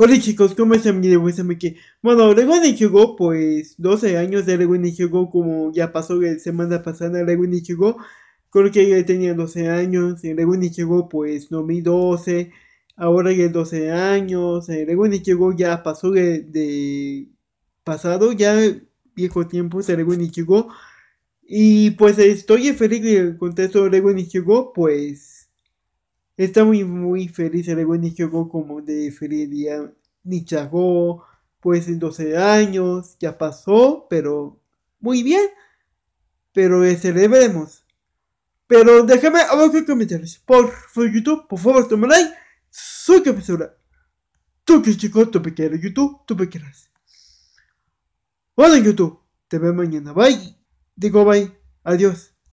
Hola chicos, ¿cómo están? Miren, pues que, bueno, Lego Nichigo, pues 12 años de Lego llegó como ya pasó la semana pasada, Lego Nichigo, creo que ya tenía 12 años, Lego llegó, pues 2012, ahora ya 12 años, Lego llegó ya pasó de, pasado, ya viejo tiempo de Lego y pues estoy feliz con el contexto de Lego Nichigo, pues Está muy, muy feliz el buen Nichijou como de día. Nichago, pues en 12 años, ya pasó, pero muy bien. Pero celebremos. Este, pero déjame abajo en comentarios. Por favor, YouTube, por favor, toma like. Soy capizola. Tú que chico, tú pequeño YouTube, tú me quieras. Hola YouTube, te veo mañana. Bye. Digo bye. Adiós.